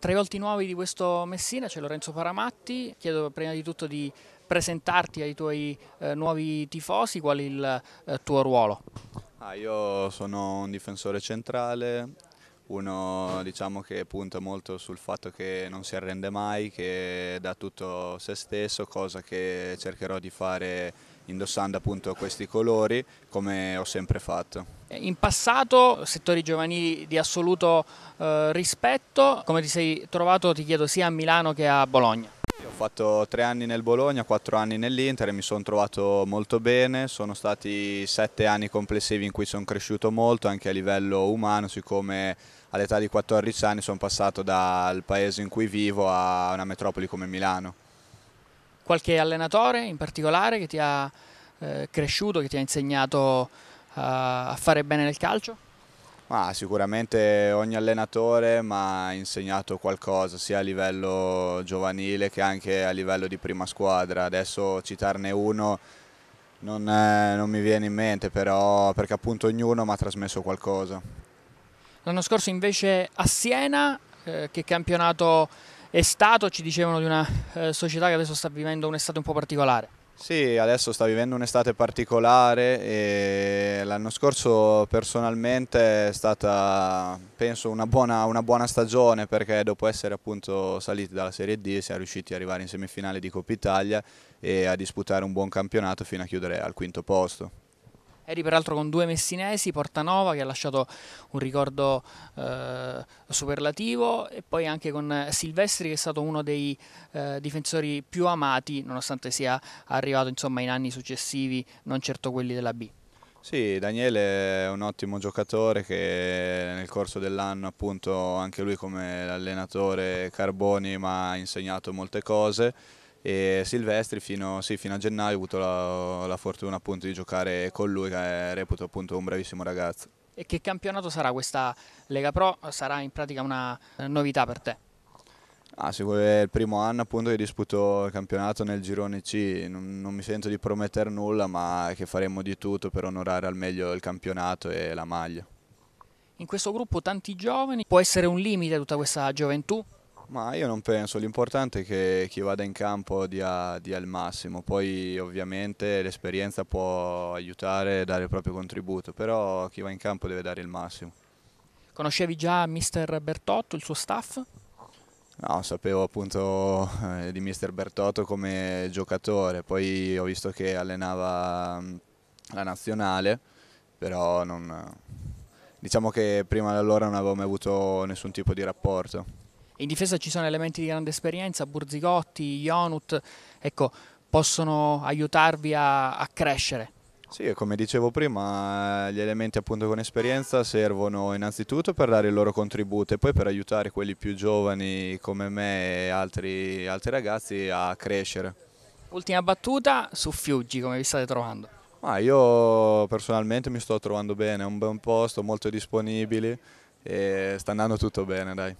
Tra i volti nuovi di questo Messina c'è Lorenzo Paramatti, chiedo prima di tutto di presentarti ai tuoi eh, nuovi tifosi, qual è il eh, tuo ruolo? Ah, io sono un difensore centrale, uno diciamo che punta molto sul fatto che non si arrende mai, che dà tutto se stesso, cosa che cercherò di fare indossando appunto questi colori come ho sempre fatto. In passato settori giovanili di assoluto eh, rispetto, come ti sei trovato ti chiedo sia a Milano che a Bologna? Ho fatto tre anni nel Bologna, quattro anni nell'Inter e mi sono trovato molto bene, sono stati sette anni complessivi in cui sono cresciuto molto anche a livello umano, siccome all'età di 14 anni sono passato dal paese in cui vivo a una metropoli come Milano. Qualche allenatore in particolare che ti ha eh, cresciuto, che ti ha insegnato eh, a fare bene nel calcio? Ma sicuramente ogni allenatore mi ha insegnato qualcosa sia a livello giovanile che anche a livello di prima squadra. Adesso citarne uno non, è, eh, non mi viene in mente, però perché appunto ognuno mi ha trasmesso qualcosa. L'anno scorso invece a Siena, eh, che campionato è stato? Ci dicevano di una eh, società che adesso sta vivendo un'estate un po' particolare. Sì, adesso sta vivendo un'estate particolare e l'anno scorso personalmente è stata, penso, una buona, una buona, stagione perché dopo essere appunto saliti dalla Serie D siamo riusciti ad arrivare in semifinale di Coppa Italia e a disputare un buon campionato fino a chiudere al quinto posto. Eri peraltro con due messinesi, Portanova che ha lasciato un ricordo eh, superlativo e poi anche con Silvestri che è stato uno dei eh, difensori più amati nonostante sia arrivato insomma, in anni successivi, non certo quelli della B. Sì, Daniele è un ottimo giocatore che nel corso dell'anno appunto anche lui come allenatore Carboni mi ha insegnato molte cose e Silvestri fino, sì, fino a gennaio ho avuto la, la fortuna appunto di giocare con lui che reputo appunto un bravissimo ragazzo. E che campionato sarà questa Lega Pro? Sarà in pratica una novità per te? Ah, sì, è il primo anno appunto che disputo il campionato nel girone C, non, non mi sento di promettere nulla ma che faremo di tutto per onorare al meglio il campionato e la maglia. In questo gruppo tanti giovani, può essere un limite tutta questa gioventù? ma io non penso, l'importante è che chi vada in campo dia, dia il massimo, poi ovviamente l'esperienza può aiutare e dare il proprio contributo, però chi va in campo deve dare il massimo. Conoscevi già mister Bertotto, il suo staff? No, sapevo appunto eh, di mister Bertotto come giocatore, poi ho visto che allenava la nazionale, però non, diciamo che prima di allora non avevo mai avuto nessun tipo di rapporto. In difesa ci sono elementi di grande esperienza, Burzigotti, Ionut, ecco, possono aiutarvi a, a crescere. Sì, come dicevo prima, gli elementi appunto con esperienza servono innanzitutto per dare il loro contributo e poi per aiutare quelli più giovani come me e altri, altri ragazzi a crescere. Ultima battuta su Fiuggi, come vi state trovando? Ma io personalmente mi sto trovando bene, è un buon posto, molto disponibili e sta andando tutto bene, dai.